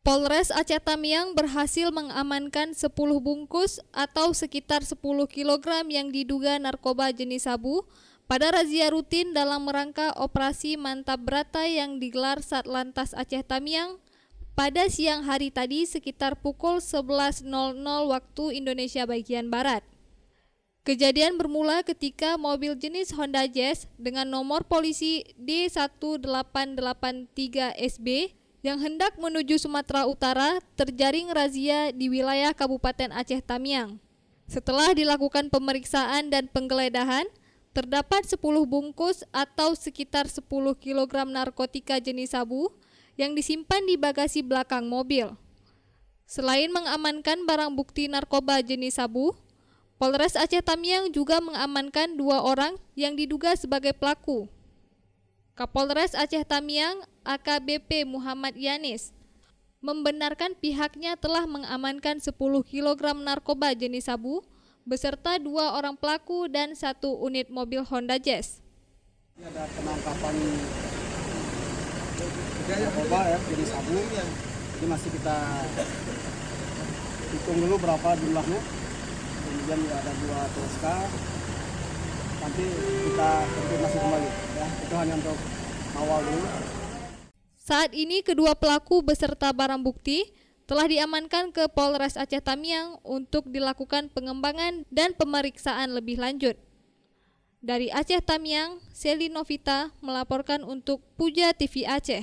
Polres Aceh Tamiang berhasil mengamankan 10 bungkus atau sekitar 10 kg yang diduga narkoba jenis sabu pada razia rutin dalam rangka operasi mantap berata yang digelar Satlantas Aceh Tamiang pada siang hari tadi sekitar pukul 11.00 waktu Indonesia bagian Barat. Kejadian bermula ketika mobil jenis Honda Jazz dengan nomor polisi D1883SB yang hendak menuju Sumatera Utara terjaring razia di wilayah Kabupaten Aceh Tamiang. Setelah dilakukan pemeriksaan dan penggeledahan, terdapat 10 bungkus atau sekitar 10 kg narkotika jenis sabu yang disimpan di bagasi belakang mobil. Selain mengamankan barang bukti narkoba jenis sabu, Polres Aceh Tamiang juga mengamankan dua orang yang diduga sebagai pelaku. Kapolres Aceh Tamiang AKBP Muhammad Yanis membenarkan pihaknya telah mengamankan 10 kg narkoba jenis sabu beserta dua orang pelaku dan satu unit mobil Honda Jazz. Ini Ada penangkapan narkoba ya jenis sabu, ini masih kita hitung dulu berapa jumlahnya kemudian ya ada dua TSK nanti kita konfirmasi kembali ya itu hanya untuk awal dulu saat ini kedua pelaku beserta barang bukti telah diamankan ke Polres Aceh Tamiang untuk dilakukan pengembangan dan pemeriksaan lebih lanjut. Dari Aceh Tamiang, Seli Novita melaporkan untuk Puja TV Aceh.